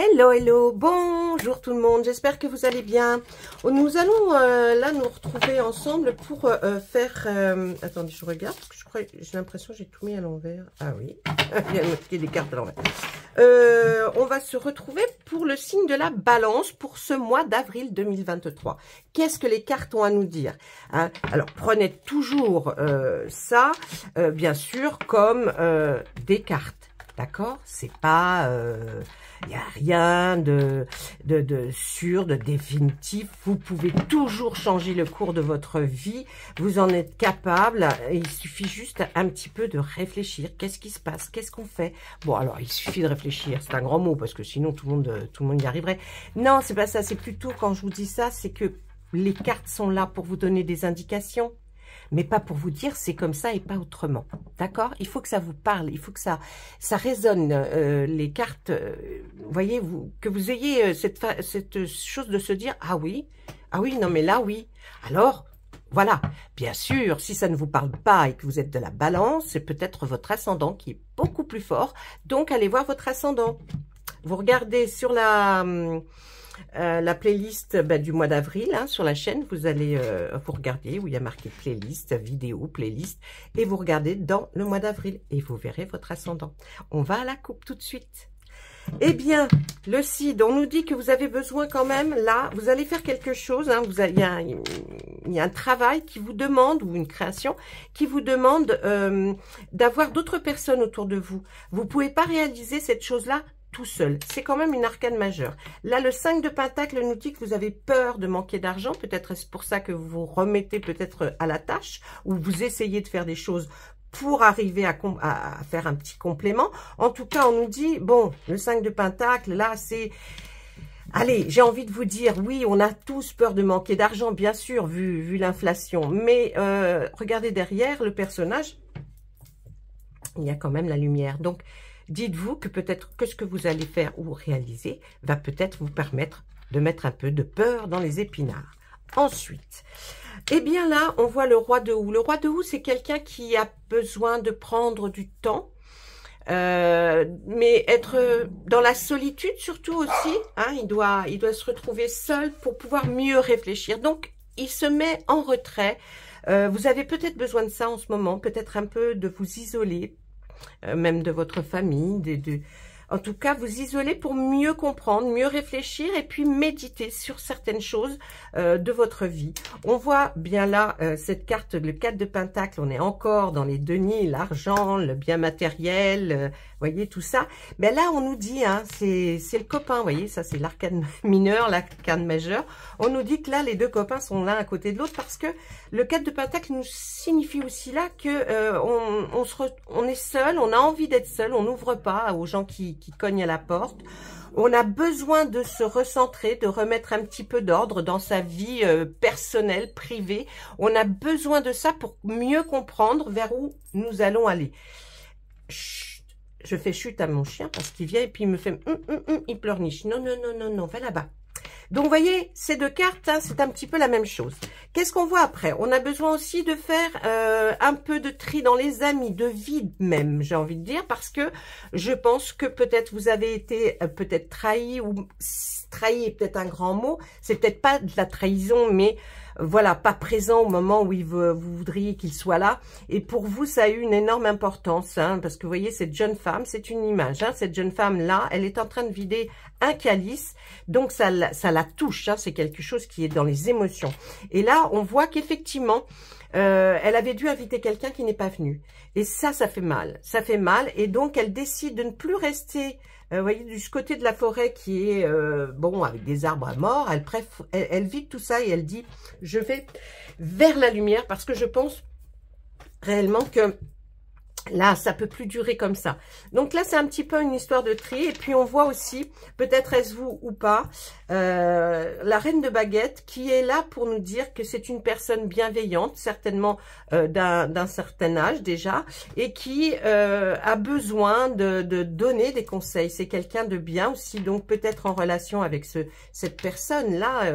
Hello, hello, bonjour tout le monde, j'espère que vous allez bien. Nous allons euh, là nous retrouver ensemble pour euh, euh, faire... attendez, je regarde, je crois, j'ai l'impression que j'ai tout mis à l'envers. Ah oui, il y a des cartes à l'envers. on va se retrouver pour le signe de la balance pour ce mois d'avril 2023. Qu'est-ce que les cartes ont à nous dire hein Alors, prenez toujours ça, bien sûr, comme des cartes D'accord C'est pas... Il euh, n'y a rien de, de, sûr, de définitif. Vous pouvez toujours changer le cours de votre vie. Vous en êtes capable. Il suffit juste un petit peu de réfléchir. Qu'est-ce qui se passe Qu'est-ce qu'on fait Bon, alors, il suffit de réfléchir. C'est un grand mot parce que sinon, tout le monde, euh, tout le monde y arriverait. Non, c'est pas ça. C'est plutôt, quand je vous dis ça, c'est que les cartes sont là pour vous donner des indications mais pas pour vous dire c'est comme ça et pas autrement. D'accord Il faut que ça vous parle, il faut que ça, ça résonne euh, les cartes. Euh, voyez, vous, que vous ayez euh, cette, cette chose de se dire ah oui, ah oui, non mais là oui. Alors voilà, bien sûr, si ça ne vous parle pas et que vous êtes de la balance, c'est peut-être votre ascendant qui est beaucoup plus fort. Donc, allez voir votre ascendant. Vous regardez sur la... Hum, euh, la playlist bah, du mois d'avril hein, sur la chaîne, vous allez euh, vous regarder où il y a marqué playlist, vidéo, playlist, et vous regardez dans le mois d'avril et vous verrez votre ascendant. On va à la coupe tout de suite. Eh bien, le CID, on nous dit que vous avez besoin quand même, là, vous allez faire quelque chose, hein, vous il, y a un, travail qui vous demande, ou une création, qui vous demande euh, d'avoir d'autres personnes autour de vous. Vous ne pouvez pas réaliser cette chose-là tout seul. C'est quand même une arcane majeure. Là, le 5 de Pentacle nous dit que vous avez peur de manquer d'argent. Peut-être est-ce pour ça que vous vous remettez peut-être euh, à la tâche ou vous essayez de faire des choses pour arriver à, faire un petit complément. En tout cas, on nous dit, bon, le 5 de Pentacle, là, c'est... Allez, j'ai envie de vous dire, oui, on a tous peur de manquer d'argent, bien sûr, vu, l'inflation. Mais euh, regardez derrière le personnage, il y a quand même la lumière. Donc, dites-vous que peut-être que ce que vous allez faire ou réaliser va peut-être vous permettre de mettre un peu de peur dans les épinards. Ensuite, eh bien là, on voit le roi de ou. Le roi de houx, c'est quelqu'un qui a besoin de prendre du temps, euh, mais être dans la solitude surtout aussi. Hein, il, doit, il doit se retrouver seul pour pouvoir mieux réfléchir. Donc, il se met en retrait. Euh, vous avez peut-être besoin de ça en ce moment, peut-être un peu de vous isoler, euh, même de votre famille, des deux en tout cas vous isoler pour mieux comprendre, mieux réfléchir et puis méditer sur certaines choses euh, de votre vie. On voit bien là euh, cette carte, le 4 de Pentacle, on est encore dans les deniers, l'argent, le bien matériel, euh, voyez tout ça. Mais là on nous dit, hein, c'est le copain, vous voyez, ça c'est l'arcane mineur, l'arcane majeur. On nous dit que là les deux copains sont l'un à côté de l'autre parce que le 4 de Pentacle nous signifie aussi là que on, on est seul, on a envie d'être seul, on n'ouvre pas aux gens qui, qui, cogne à la porte. On a besoin de se recentrer, de remettre un petit peu d'ordre dans sa vie euh, personnelle, privée. On a besoin de ça pour mieux comprendre vers où nous allons aller. je fais chute à mon chien parce qu'il vient et puis il me fait... Hum, hum, hum, il pleurniche. Non, non, non, non, non, va là-bas. Donc, vous voyez, ces deux cartes, hein, c'est un petit peu la même chose. Qu'est-ce qu'on voit après On a besoin aussi de faire euh, un peu de tri dans les amis, de vide même, j'ai envie de dire, parce que je pense que peut-être vous avez été euh, peut-être trahi, ou trahi est peut-être un grand mot, c'est peut-être pas de la trahison, mais voilà, pas présent au moment où vous voudriez qu'il soit là. Et pour vous, ça a eu une énorme importance, hein, parce que vous voyez, cette jeune femme, c'est une image, hein, cette jeune femme-là, elle est en train de vider un calice, donc ça, ça la touche, hein, c'est quelque chose qui est dans les émotions. Et là, on voit qu'effectivement, euh, elle avait dû inviter quelqu'un qui n'est pas venu. Et ça, ça fait mal, ça fait mal, et donc elle décide de ne plus rester euh, vous voyez, du côté de la forêt qui est, euh, bon, avec des arbres à mort, elle, préf elle, tout ça et elle dit, je vais vers la lumière parce que je pense réellement que Là, ça peut plus durer comme ça. Donc là, c'est un petit peu une histoire de tri. Et puis, on voit aussi, peut-être est-ce vous ou pas, euh, la reine de baguette qui est là pour nous dire que c'est une personne bienveillante, certainement euh, d'un certain âge déjà, et qui euh, a besoin de, de, donner des conseils. C'est quelqu'un de bien aussi, donc peut-être en relation avec ce, cette personne-là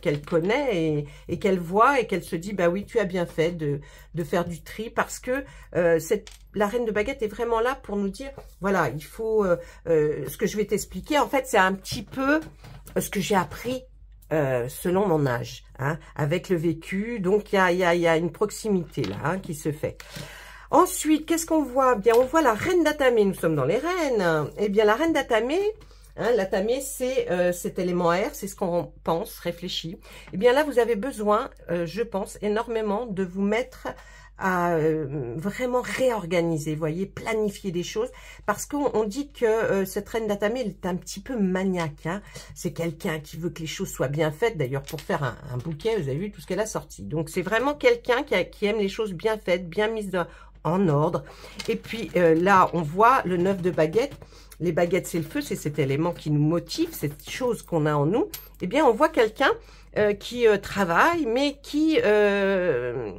qu'elle connaît et, et qu'elle voit et qu'elle se dit, bah oui, tu as bien fait de, de faire du tri parce que cette la reine de baguette est vraiment là pour nous dire, voilà, il faut, euh, euh, ce que je vais t'expliquer, en fait, c'est un petit peu euh, ce que j'ai appris selon mon âge, hein, avec le vécu. Donc, il y a, y, y a, une proximité là hein, qui se fait. Ensuite, qu'est-ce qu'on voit Bien, on voit la reine d'Atamé. Nous sommes dans les reines. Eh bien, la reine d'Atamé, hein, l'Atamé, c'est cet élément air, c'est ce qu'on pense, réfléchit. Eh bien, là, vous avez besoin, je pense, énormément de vous mettre à euh, vraiment réorganiser, voyez, planifier des choses, parce qu'on dit que euh, cette reine d'Atame est un petit peu maniaque, hein. c'est quelqu'un qui veut que les choses soient bien faites, d'ailleurs pour faire un, bouquet, vous avez vu tout ce qu'elle a sorti, donc c'est vraiment quelqu'un qui, aime les choses bien faites, bien mises en ordre, et puis euh, là on voit le neuf de baguette, les baguettes c'est le feu, c'est cet élément qui nous motive, cette chose qu'on a en nous, et eh bien on voit quelqu'un euh, qui euh, travaillent, mais qui euh,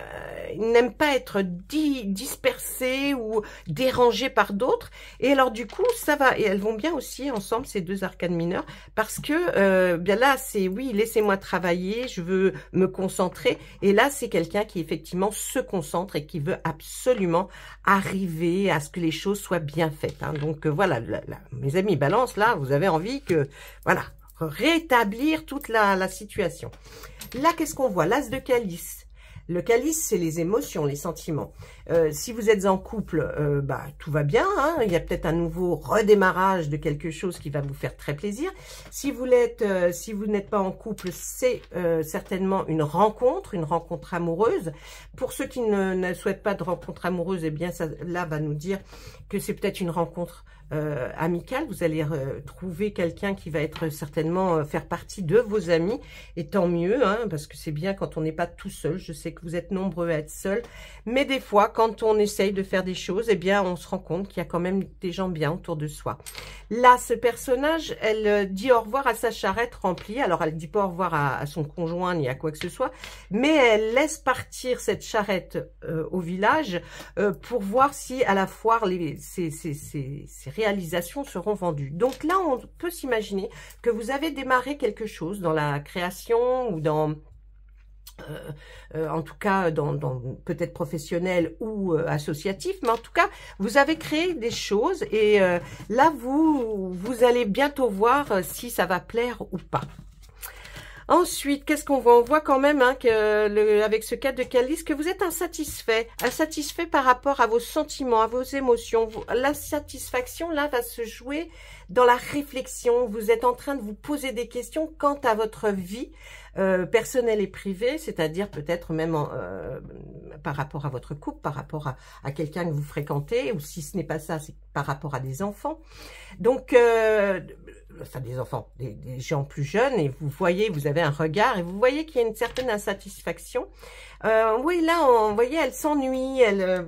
euh n'aiment pas être di dispersés ou dérangés par d'autres. Et alors du coup, ça va. Et elles vont bien aussi ensemble, ces deux arcanes mineures, parce que euh, bien là, c'est oui, laissez-moi travailler, je veux me concentrer. Et là, c'est quelqu'un qui effectivement se concentre et qui veut absolument arriver à ce que les choses soient bien faites. Hein. Donc voilà, mes amis balance, là, vous avez envie que... Voilà, rétablir toute la, situation. Là, qu'est-ce qu'on voit L'as de calice. Le calice, c'est les émotions, les sentiments. Euh, si vous êtes en couple, euh, bah, tout va bien. Hein. il y a peut-être un nouveau redémarrage de quelque chose qui va vous faire très plaisir. Si vous l'êtes, euh, si vous n'êtes pas en couple, c'est certainement une rencontre, une rencontre amoureuse. Pour ceux qui ne, ne souhaitent pas de rencontre amoureuse, eh bien, ça, là, va nous dire que c'est peut-être une rencontre euh, amical, Vous allez trouver quelqu'un qui va être certainement euh, faire partie de vos amis. Et tant mieux, hein, parce que c'est bien quand on n'est pas tout seul. Je sais que vous êtes nombreux à être seul Mais des fois, quand on essaye de faire des choses, eh bien, on se rend compte qu'il y a quand même des gens bien autour de soi. Là, ce personnage, elle euh, dit au revoir à sa charrette remplie. Alors, elle dit pas au revoir à, son conjoint ni à quoi que ce soit. Mais elle laisse partir cette charrette au village pour voir si à la foire, les, réalisations seront vendues. Donc là, on peut s'imaginer que vous avez démarré quelque chose dans la création ou dans... Euh, euh, en tout cas dans, peut-être professionnel ou euh, associatif, mais en tout cas, vous avez créé des choses et là, vous, vous allez bientôt voir si ça va plaire ou pas. Ensuite, qu'est-ce qu'on voit On voit quand même hein, que le, avec ce cas de calice que vous êtes insatisfait, insatisfait par rapport à vos sentiments, à vos émotions. satisfaction, là, va se jouer dans la réflexion. Vous êtes en train de vous poser des questions quant à votre vie euh, personnelle et privée, c'est-à-dire peut-être même euh, par rapport à votre couple, par rapport à, à quelqu'un que vous fréquentez, ou si ce n'est pas ça, c'est par rapport à des enfants. Donc, euh, ça des enfants, des, gens plus jeunes, et vous voyez, vous avez un regard, et vous voyez qu'il y a une certaine insatisfaction. Euh, oui, là, on voyez, elle s'ennuie, elle, euh,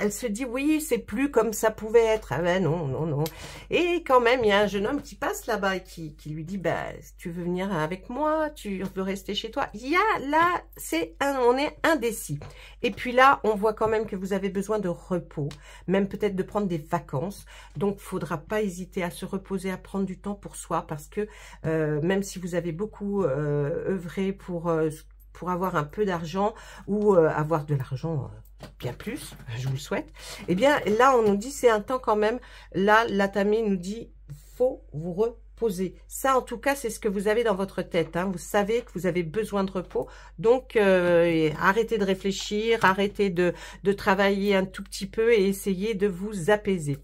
elle se dit, oui, c'est plus comme ça pouvait être. Ah ben non, non, non. Et quand même, il y a un jeune homme qui passe là-bas et qui, lui dit, bah, tu veux venir avec moi Tu veux rester chez toi Il y a là, c'est on est indécis. Et puis là, on voit quand même que vous avez besoin de repos, même peut-être de prendre des vacances. Donc, il ne faudra pas hésiter à se reposer, à prendre du temps pour soi, parce que euh, même si vous avez beaucoup euh, œuvré euh, pour avoir un peu d'argent ou avoir de l'argent bien plus, je vous le souhaite, eh bien là, on nous dit c'est un temps quand même, là, l'Atami nous dit faut vous reposer. Ça, en tout cas, c'est ce que vous avez dans votre tête. Hein. Vous savez que vous avez besoin de repos. Donc, euh, arrêtez de réfléchir, arrêtez de, de travailler un tout petit peu et essayez de vous apaiser.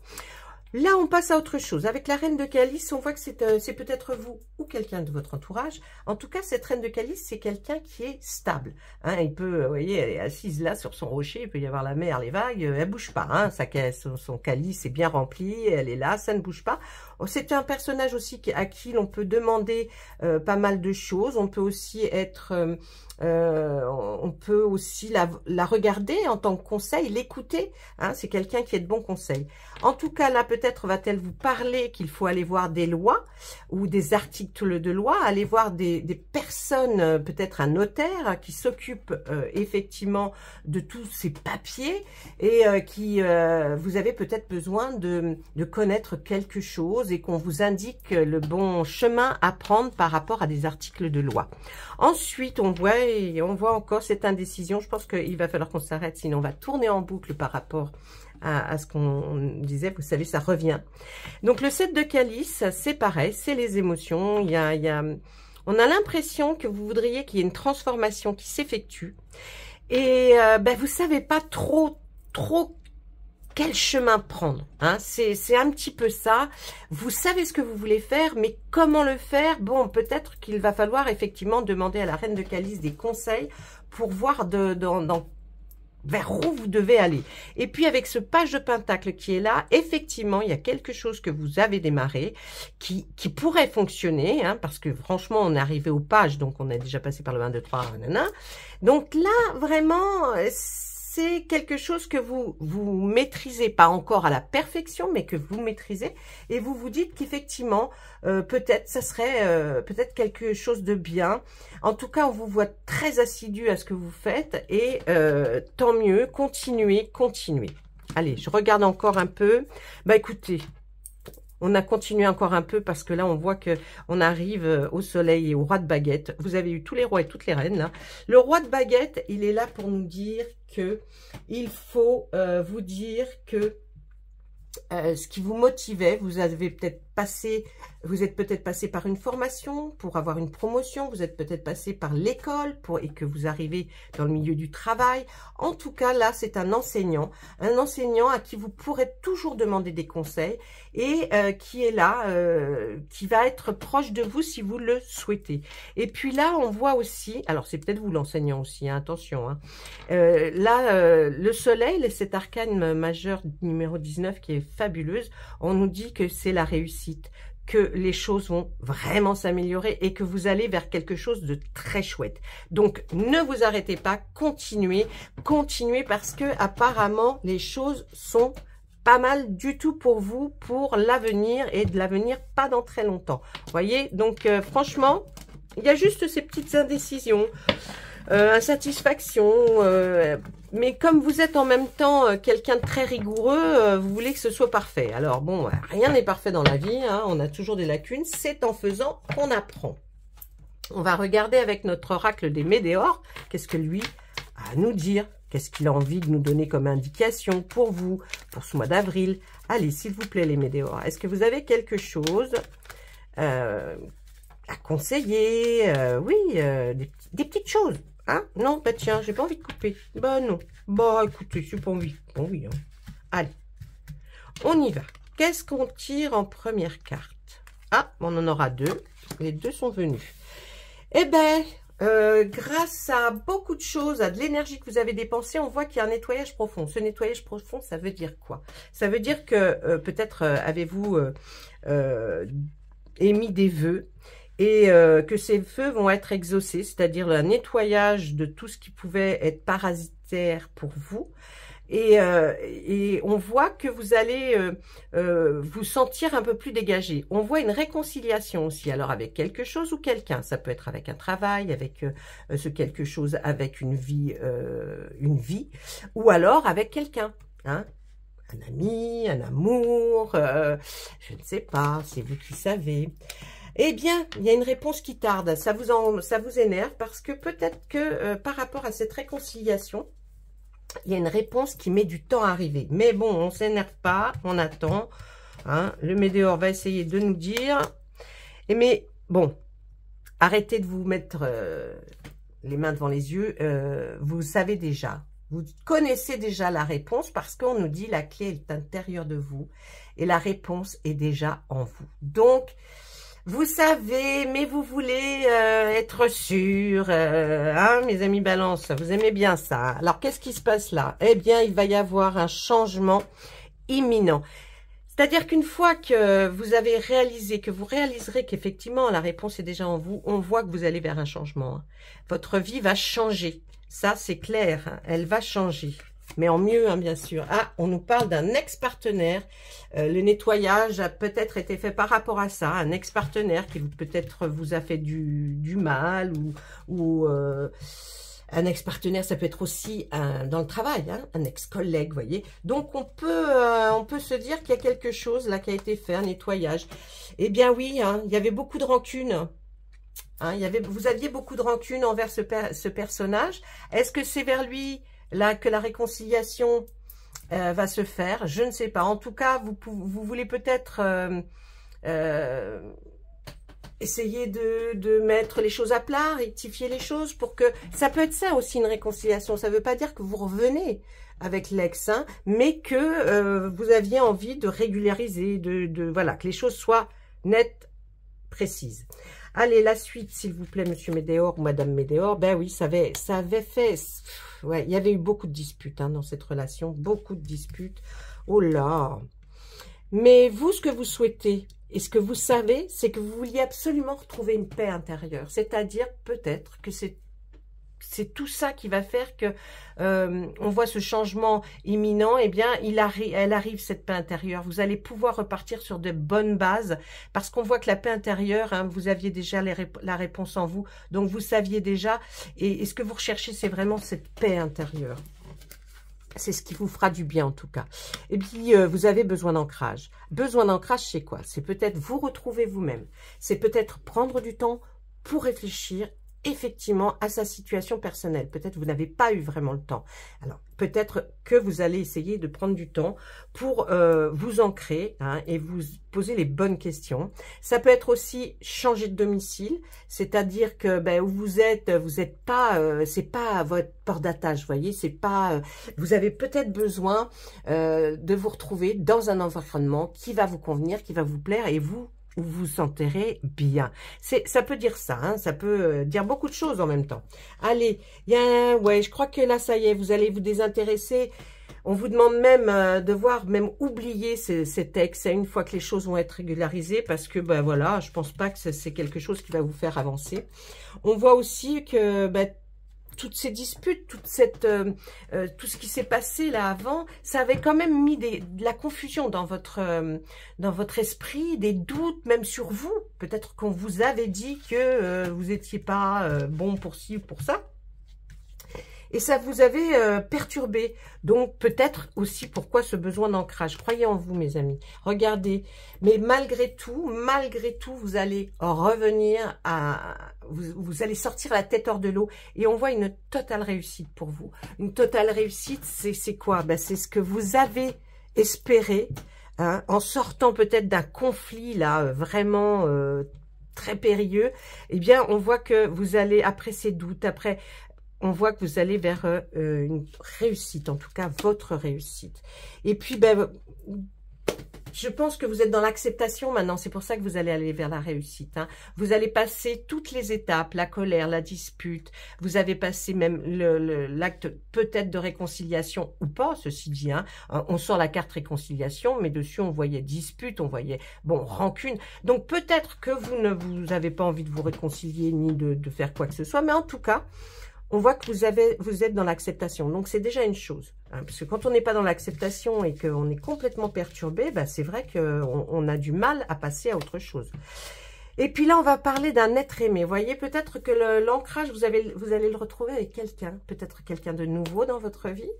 Là, on passe à autre chose. Avec la reine de calice, on voit que euh, c'est peut-être vous ou quelqu'un de votre entourage. En tout cas, cette reine de calice, c'est quelqu'un qui est stable. Hein, il peut, euh, vous voyez, elle est assise là sur son rocher, il peut y avoir la mer, les vagues, euh, elle bouge pas. Hein, sa, son, son, calice est bien rempli, elle est là, ça ne bouge pas. Oh, c'est un personnage aussi à qui l'on peut demander pas mal de choses. On peut aussi être... Euh, on peut aussi la, regarder en tant que conseil, l'écouter. Hein, C'est quelqu'un qui est de bon conseil En tout cas, là, peut-être va-t-elle vous parler qu'il faut aller voir des lois ou des articles de loi, aller voir des, personnes, euh, peut-être un notaire qui s'occupe euh, effectivement de tous ces papiers et qui, vous avez peut-être besoin de connaître quelque chose et qu'on vous indique le bon chemin à prendre par rapport à des articles de loi. Ensuite, on voit et on voit encore cette indécision. Je pense qu'il va falloir qu'on s'arrête, sinon on va tourner en boucle par rapport à, ce qu'on disait. Vous savez, ça revient. Donc le 7 de calice, c'est pareil, c'est les émotions. Il y a, on a l'impression que vous voudriez qu'il y ait une transformation qui s'effectue. Et euh, ben, vous savez pas trop, trop quel chemin prendre hein C'est un petit peu ça. Vous savez ce que vous voulez faire, mais comment le faire Bon, peut-être qu'il va falloir effectivement demander à la reine de Calice des conseils pour voir de, dans, vers où vous devez aller. Et puis avec ce page de pentacle qui est là, effectivement, il y a quelque chose que vous avez démarré qui, pourrait fonctionner, hein, parce que franchement, on est arrivé aux pages, donc on a déjà passé par le 1, 2, 3, Donc là, vraiment, c'est quelque chose que vous vous maîtrisez pas encore à la perfection, mais que vous maîtrisez, et vous vous dites qu'effectivement, euh, peut-être ça serait euh, peut-être quelque chose de bien. En tout cas, on vous voit très assidu à ce que vous faites, et euh, tant mieux, continuez, continuez. Allez, je regarde encore un peu. Bah écoutez, on a continué encore un peu parce que là, on voit que on arrive euh, au soleil et au roi de baguette. Vous avez eu tous les rois et toutes les reines. Là. Hein. Le roi de baguette, il est là pour nous dire que il faut euh, vous dire que euh, ce qui vous motivait, vous avez peut-être passé, vous êtes peut-être passé par une formation pour avoir une promotion, vous êtes peut-être passé par l'école et que vous arrivez dans le milieu du travail. En tout cas, là, c'est un enseignant, un enseignant à qui vous pourrez toujours demander des conseils et euh, qui est là, euh, qui va être proche de vous si vous le souhaitez. Et puis là, on voit aussi, alors c'est peut-être vous l'enseignant aussi, hein, attention. Hein, euh, là, le soleil, cet arcane majeur numéro 19 qui est fabuleuse, on nous dit que c'est la réussite que les choses vont vraiment s'améliorer et que vous allez vers quelque chose de très chouette. Donc, ne vous arrêtez pas, continuez, continuez parce que apparemment, les choses sont pas mal du tout pour vous, pour l'avenir et de l'avenir pas dans très longtemps. Voyez, donc euh, franchement, il y a juste ces petites indécisions. Euh, insatisfaction. Euh, mais comme vous êtes en même temps euh, quelqu'un de très rigoureux, vous voulez que ce soit parfait. Alors bon, rien n'est parfait dans la vie, hein, on a toujours des lacunes, c'est en faisant qu'on apprend. On va regarder avec notre oracle des Médéors, qu'est-ce que lui a à nous dire Qu'est-ce qu'il a envie de nous donner comme indication pour vous, pour ce mois d'avril Allez, s'il vous plaît, les Médéores, est-ce que vous avez quelque chose à conseiller Oui, des, petites choses, ah, Non, bah tiens, j'ai pas envie de couper. Bah non. Bah écoutez, j'ai pas envie. Bon hein. oui. Allez. On y va. Qu'est-ce qu'on tire en première carte Ah, on en aura deux. Les deux sont venus. Eh ben, euh, grâce à beaucoup de choses, à de l'énergie que vous avez dépensée, on voit qu'il y a un nettoyage profond. Ce nettoyage profond, ça veut dire quoi Ça veut dire que euh, peut-être euh, avez-vous émis des vœux et euh, que ces feux vont être exaucés, c'est-à-dire le nettoyage de tout ce qui pouvait être parasitaire pour vous. Et, euh, et on voit que vous allez euh, vous sentir un peu plus dégagé. On voit une réconciliation aussi, alors avec quelque chose ou quelqu'un. Ça peut être avec un travail, avec ce quelque chose, avec une vie, une vie, ou alors avec quelqu'un. Hein un ami, un amour, je ne sais pas, c'est vous qui savez. Eh bien, il y a une réponse qui tarde. Ça vous, en, ça vous énerve parce que peut-être que euh, par rapport à cette réconciliation, il y a une réponse qui met du temps à arriver. Mais bon, on s'énerve pas, on attend. Hein. Le Médéor va essayer de nous dire. Et mais bon, arrêtez de vous mettre euh, les mains devant les yeux. Euh, vous savez déjà. Vous connaissez déjà la réponse parce qu'on nous dit la clé est intérieure de vous et la réponse est déjà en vous. Donc, vous savez, mais vous voulez euh, être sûr, euh, hein, mes amis balance, vous aimez bien ça. Alors, qu'est-ce qui se passe là Eh bien, il va y avoir un changement imminent. C'est-à-dire qu'une fois que vous avez réalisé, que vous réaliserez qu'effectivement, la réponse est déjà en vous, on voit que vous allez vers un changement. Votre vie va changer. Ça, c'est clair, hein. elle va changer mais en mieux, hein, bien sûr. Ah, on nous parle d'un ex-partenaire. Euh, le nettoyage a peut-être été fait par rapport à ça, un ex-partenaire qui peut-être vous a fait du, du mal ou... ou euh, un ex-partenaire, ça peut être aussi un, dans le travail, hein, un ex-collègue, voyez. Donc, on peut, euh, on peut se dire qu'il y a quelque chose là qui a été fait, un nettoyage. Eh bien oui, hein, il y avait beaucoup de rancune. il y avait, vous aviez beaucoup de rancune envers ce personnage. Est-ce que c'est vers lui là, que la réconciliation euh, va se faire, je ne sais pas. En tout cas, vous, vous voulez peut-être euh, euh, essayer de, mettre les choses à plat, rectifier les choses pour que... Ça peut être ça aussi une réconciliation. Ça ne veut pas dire que vous revenez avec l'ex, hein, mais que vous aviez envie de régulariser, de voilà, que les choses soient nettes, précises. Allez, la suite, s'il vous plaît, Monsieur Médéor ou Madame Médéor. Ben oui, ça avait, ça fait... ouais, il y avait eu beaucoup de disputes hein, dans cette relation. Beaucoup de disputes. Oh là Mais vous, ce que vous souhaitez, et ce que vous savez, c'est que vous vouliez absolument retrouver une paix intérieure. C'est-à-dire, peut-être, que c'est c'est tout ça qui va faire que euh, on voit ce changement imminent. Eh bien, elle arrive cette paix intérieure. Vous allez pouvoir repartir sur de bonnes bases parce qu'on voit que la paix intérieure, hein, vous aviez déjà la réponse en vous, donc vous saviez déjà. Et, ce que vous recherchez, c'est vraiment cette paix intérieure. C'est ce qui vous fera du bien en tout cas. Et puis, euh, vous avez besoin d'ancrage. Besoin d'ancrage, c'est quoi C'est peut-être vous retrouver vous-même. C'est peut-être prendre du temps pour réfléchir effectivement à sa situation personnelle. Peut-être vous n'avez pas eu vraiment le temps. Alors, peut-être que vous allez essayer de prendre du temps pour euh, vous ancrer hein, et vous poser les bonnes questions. Ça peut être aussi changer de domicile, c'est-à-dire que ben, où vous êtes, vous n'êtes pas, euh, c'est pas votre port d'attache, voyez, c'est pas, euh, vous avez peut-être besoin de vous retrouver dans un environnement qui va vous convenir, qui va vous plaire et vous vous vous sentirez bien. C'est, ça peut dire ça, hein. ça peut euh, dire beaucoup de choses en même temps. Allez, y a ouais, je crois que là, ça y est, vous allez vous désintéresser. On vous demande même euh, de voir, même oublier ces, ces textes hein, une fois que les choses vont être régularisées parce que, ben voilà, je pense pas que c'est quelque chose qui va vous faire avancer. On voit aussi que, ben, toutes ces disputes, toute cette, euh, euh, tout ce qui s'est passé là avant, ça avait quand même mis de la confusion dans votre, euh, dans votre esprit, des doutes même sur vous. Peut-être qu'on vous avait dit que vous n'étiez pas bon pour ci ou pour ça et ça vous avait euh, perturbé. Donc, peut-être aussi pourquoi ce besoin d'ancrage. Croyez en vous, mes amis. Regardez. Mais malgré tout, malgré tout, vous allez revenir à... Vous, allez sortir la tête hors de l'eau et on voit une totale réussite pour vous. Une totale réussite, c'est quoi ben, C'est ce que vous avez espéré hein, en sortant peut-être d'un conflit là euh, vraiment... Euh, très périlleux, eh bien, on voit que vous allez, après ces doutes, après on voit que vous allez vers euh, euh, une réussite, en tout cas votre réussite. Et puis, ben, je pense que vous êtes dans l'acceptation maintenant. C'est pour ça que vous allez aller vers la réussite. Hein. Vous allez passer toutes les étapes, la colère, la dispute. Vous avez passé même l'acte peut-être de réconciliation ou pas, ceci dit. Hein. Euh, on sort la carte réconciliation, mais dessus on voyait dispute, on voyait bon rancune. Donc peut-être que vous ne vous avez pas envie de vous réconcilier ni de faire quoi que ce soit, mais en tout cas, on voit que vous, avez, vous êtes dans l'acceptation. Donc, c'est déjà une chose. Hein, parce que quand on n'est pas dans l'acceptation et qu'on est complètement perturbé, bah, c'est vrai qu'on a du mal à passer à autre chose. Et puis là, on va parler d'un être aimé. Vous voyez, peut-être que l'ancrage, vous, vous allez le retrouver avec quelqu'un. Peut-être quelqu'un de nouveau dans votre vie.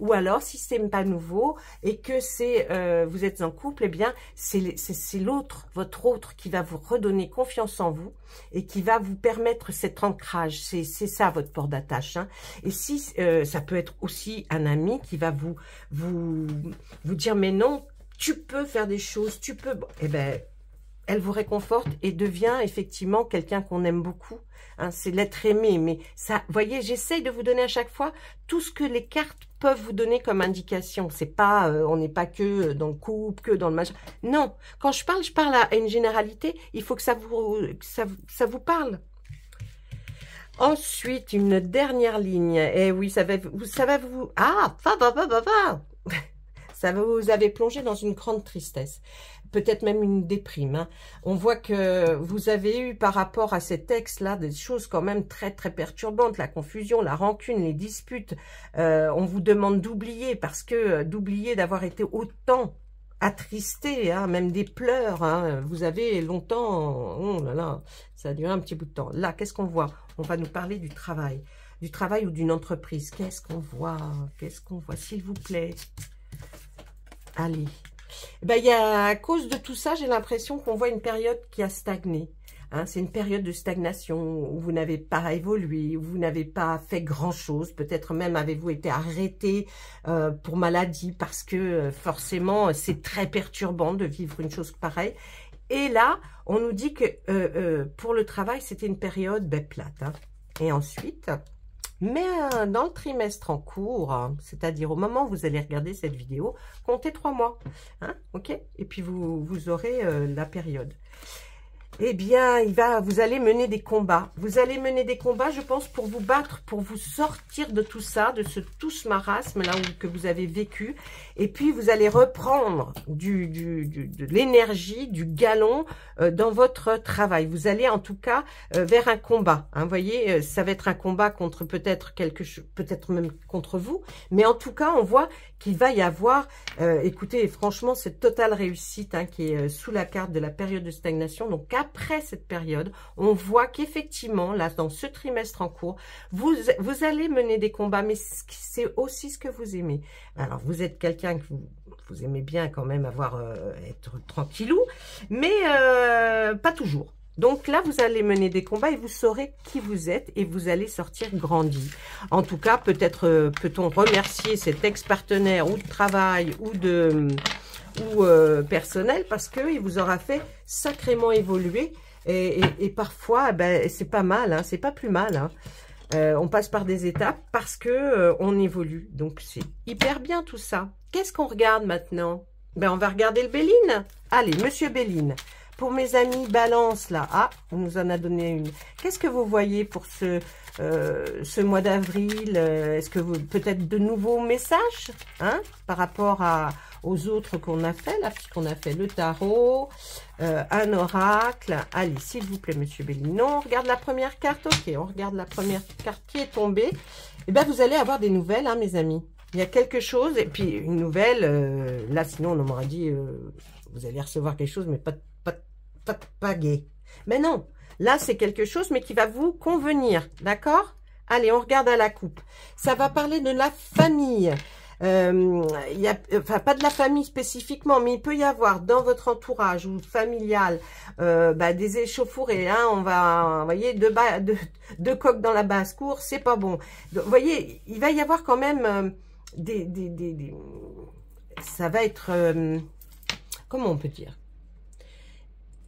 Ou alors, si c'est pas nouveau et que c'est euh, vous êtes en couple, eh bien, c'est l'autre, votre autre, qui va vous redonner confiance en vous et qui va vous permettre cet ancrage. C'est ça votre port d'attache. Hein. Et si euh, ça peut être aussi un ami qui va vous, vous, vous dire, mais non, tu peux faire des choses, tu peux... et eh ben, elle vous réconforte et devient effectivement quelqu'un qu'on aime beaucoup. Hein. c'est l'être aimé, mais ça, voyez, j'essaye de vous donner à chaque fois tout ce que les cartes peuvent vous donner comme indication. C'est pas, euh, on n'est pas que euh, dans le couple, que dans le machin. Non, quand je parle, je parle à une généralité. Il faut que ça vous, vous parle. Ensuite, une dernière ligne. Eh oui, ça va, vous, ah, va, va, va, va, va. ça vous avez plongé dans une grande tristesse peut-être même une déprime. Hein. On voit que vous avez eu par rapport à ces textes-là des choses quand même très très perturbantes, la confusion, la rancune, les disputes. Euh, on vous demande d'oublier parce que euh, d'oublier d'avoir été autant attristé, hein, même des pleurs. Hein. Vous avez longtemps, oh là là, ça a duré un petit bout de temps. Là, qu'est-ce qu'on voit On va nous parler du travail, du travail ou d'une entreprise. Qu'est-ce qu'on voit Qu'est-ce qu'on voit S'il vous plaît, allez ben, à cause de tout ça, j'ai l'impression qu'on voit une période qui a stagné. Hein. c'est une période de stagnation où vous n'avez pas évolué, où vous n'avez pas fait grand-chose. Peut-être même avez-vous été arrêté euh, pour maladie parce que euh, forcément, c'est très perturbant de vivre une chose pareille. Et là, on nous dit que euh, pour le travail, c'était une période ben, plate. Hein. Et ensuite, mais euh, dans le trimestre en cours, hein, c'est-à-dire au moment où vous allez regarder cette vidéo, comptez trois mois. Hein, ok Et puis, vous, vous aurez euh, la période. Eh bien, il va, vous allez mener des combats. Vous allez mener des combats, je pense, pour vous battre, pour vous sortir de tout ça, de ce, tout ce marasme là où, que vous avez vécu et puis, vous allez reprendre de l'énergie, du galon euh, dans votre travail. Vous allez en tout cas euh, vers un combat. Hein. Vous voyez, euh, ça va être un combat contre peut-être quelque chose, peut-être même contre vous. Mais en tout cas, on voit qu'il va y avoir, écoutez, franchement, cette totale réussite hein, qui est sous la carte de la période de stagnation. Donc, après cette période, on voit qu'effectivement, là, dans ce trimestre en cours, vous, vous allez mener des combats, mais c'est aussi ce que vous aimez. Alors, vous êtes quelqu'un que vous, aimez bien quand même avoir euh, être tranquillou, mais euh, pas toujours. Donc là, vous allez mener des combats et vous saurez qui vous êtes et vous allez sortir grandi. En tout cas, peut-être euh, peut-on remercier cet ex-partenaire ou de travail ou de ou personnel parce qu'il vous aura fait sacrément évoluer et, parfois, eh ben, c'est pas mal, hein, c'est pas plus mal. Hein. Euh, on passe par des étapes parce que euh, on évolue. Donc, c'est hyper bien tout ça. Qu'est-ce qu'on regarde maintenant ben, On va regarder le Béline. Allez, Monsieur Béline. Pour mes amis Balance, là. Ah, on nous en a donné une. Qu'est-ce que vous voyez pour ce, euh, ce mois d'avril, euh, est-ce que vous peut-être de nouveaux messages hein, par rapport à, aux autres qu'on a fait là, qu'on a fait le tarot, euh, un oracle. Allez, s'il vous plaît, Monsieur Bellino, on regarde la première carte. Ok, on regarde la première carte qui est tombée. Eh bien, vous allez avoir des nouvelles, hein, mes amis. Il y a quelque chose, et puis une nouvelle, là, sinon, on m'aurait dit, vous allez recevoir quelque chose, mais pas, pas, pas, pas gay. Mais non, Là, c'est quelque chose, mais qui va vous convenir, d'accord Allez, on regarde à la coupe. Ça va parler de la famille. Euh, y a, enfin, pas de la famille spécifiquement, mais il peut y avoir dans votre entourage ou familial euh, bah, des échauffourées. Hein. on va, vous voyez, deux, coques dans la basse-cour, c'est pas bon. vous voyez, il va y avoir quand même euh, des, Ça va être... comment on peut dire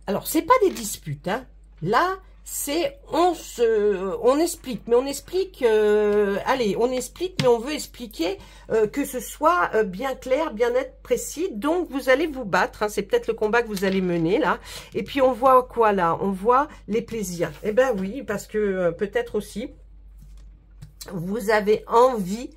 Alors, c'est pas des disputes, hein Là, c'est on se, on explique, mais on explique, euh, allez, on explique, mais on veut expliquer euh, que ce soit euh, bien clair, bien être précis. Donc vous allez vous battre, hein, c'est peut-être le combat que vous allez mener là. Et puis on voit quoi là On voit les plaisirs. Eh ben oui, parce que peut-être aussi vous avez envie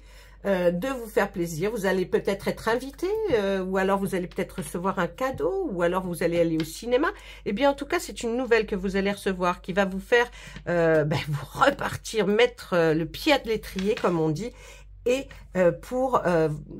euh, de vous faire plaisir. Vous allez peut-être être invité, euh, ou alors vous allez peut-être recevoir un cadeau, ou alors vous allez aller au cinéma. Eh bien, en tout cas, c'est une nouvelle que vous allez recevoir qui va vous faire euh, ben, repartir, mettre le pied à l'étrier, comme on dit, et pour,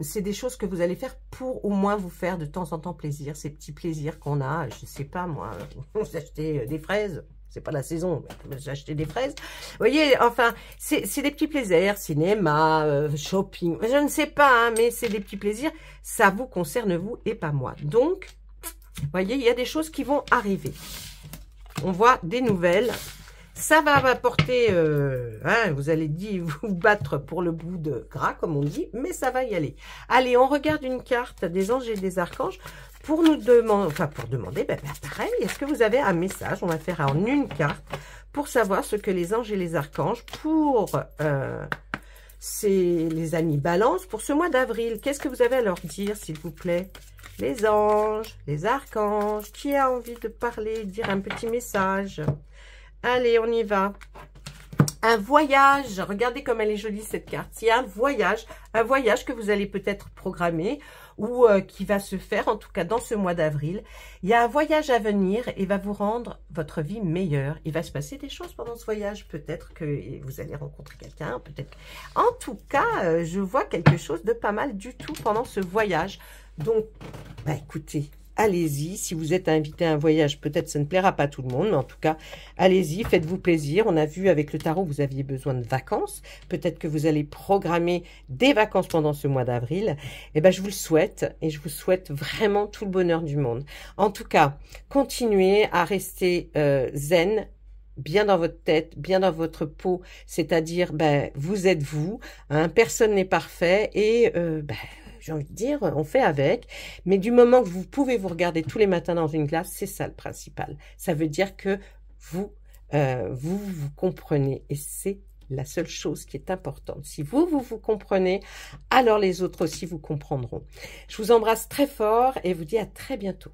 c'est des choses que vous allez faire pour au moins vous faire de temps en temps plaisir, ces petits plaisirs qu'on a, je ne sais pas moi, on achetez des fraises, c'est pas la saison, j'ai acheter des fraises. Vous voyez, enfin, c'est des petits plaisirs, cinéma, euh, shopping, je ne sais pas, hein, mais c'est des petits plaisirs, ça vous concerne vous et pas moi. Donc, vous voyez, il y a des choses qui vont arriver. On voit des nouvelles. Ça va apporter, euh, hein, vous allez dire, vous battre pour le bout de gras, comme on dit, mais ça va y aller. Allez, on regarde une carte des anges et des archanges pour nous demander, enfin pour demander, ben, pareil, est-ce que vous avez un message On va faire en une carte pour savoir ce que les anges et les archanges pour euh, ces, les amis balance pour ce mois d'avril. Qu'est-ce que vous avez à leur dire, s'il vous plaît Les anges, les archanges, qui a envie de parler, dire un petit message Allez, on y va un voyage. Regardez comme elle est jolie cette carte. Il y a un voyage, un voyage que vous allez peut-être programmer ou euh, qui va se faire, en tout cas dans ce mois d'avril. Il y a un voyage à venir et va vous rendre votre vie meilleure. Il va se passer des choses pendant ce voyage. Peut-être que vous allez rencontrer quelqu'un, peut-être. En tout cas, euh, je vois quelque chose de pas mal du tout pendant ce voyage. Donc, bah, écoutez, allez-y. Si vous êtes invité à un voyage, peut-être ça ne plaira pas tout le monde, mais en tout cas, allez-y, faites-vous plaisir. On a vu avec le tarot, vous aviez besoin de vacances. Peut-être que vous allez programmer des vacances pendant ce mois d'avril. Eh ben, je vous le souhaite et je vous souhaite vraiment tout le bonheur du monde. En tout cas, continuez à rester euh, zen, bien dans votre tête, bien dans votre peau, c'est-à-dire ben vous êtes vous, hein. personne n'est parfait et euh, ben, j'ai envie de dire, on fait avec. Mais du moment que vous pouvez vous regarder tous les matins dans une glace, c'est ça le principal. Ça veut dire que vous, euh, vous, vous comprenez. Et c'est la seule chose qui est importante. Si vous, vous vous comprenez, alors les autres aussi vous comprendront. Je vous embrasse très fort et vous dis à très bientôt.